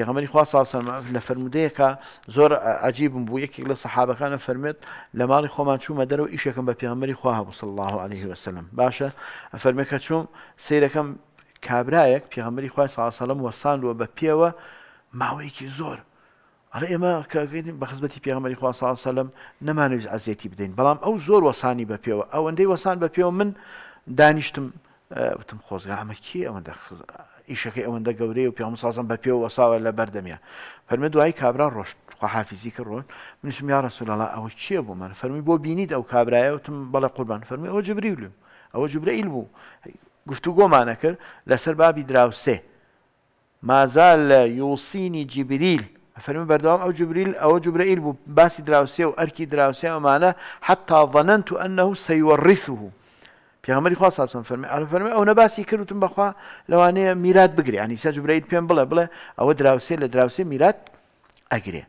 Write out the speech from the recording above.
پێغەمەری خوا ساسەرم لە فرمودەیەکە زۆر ئەجیبم بوو یەکێک لە سەحابەکانە فەرمێت لە ماڵی خۆمان چوومە دەرەوە ئیشەکەم بە پێغەمەری خوا هەبوو صلی الله عليه وسلم باشە ئەفەرمێکە چوم سیرەکەم کابرایەک پێغەمەری خوای ساسەلم وەساندووە بە پێوە ماوەیەکی زۆر ئەڵێ ئێمە کەگەین بە خزمەتی پێغەمەری خوا ساسەلم نەمانوێت ئازێتی بدەین بەڵام ئەو زۆر وەسانی بە پێوە ئەوەندەی وەسان بە پێوە من دانیشتم وتم خۆزگامە کی ئەوەندە ئیشەکەی ئەوەندە گەورەی و پێم سازم بە پێوە وەساوە لە بەردەمیە فەرمە دوایی کابرا ڕۆشت حافزی کە ڕۆن منشم یا ڕسوولڵا ئەوە چییە بوو من فەرمی بۆ بینیت ئەو کابراایەوتم بەڵە قوربان فەرمی ئەو جبریلم ئەوە جبرەئیل بوو گفتو گۆمانە کرد لەسەر بابی دراوسێ مازال لە یوسینی جیبریل فەرمی بەردەوام ئەو جبریل ئەو جبرەئیل بوو باسی دراوسێ و ئەرکی دراوسێ ئەمانە حتا ظەنەن و ئەنەه سەیوەڕیثوه پیامەری خوا ساسم فەرمی ئەفەرمی ئەو نەباسی کردوتم بەخوا لەوانەیە میرات بگری ئەنی سەجبرەیت پێم بڵێ بڵێ ئەوە دراوسێ لە دراوسێ میرات ئەگرێ.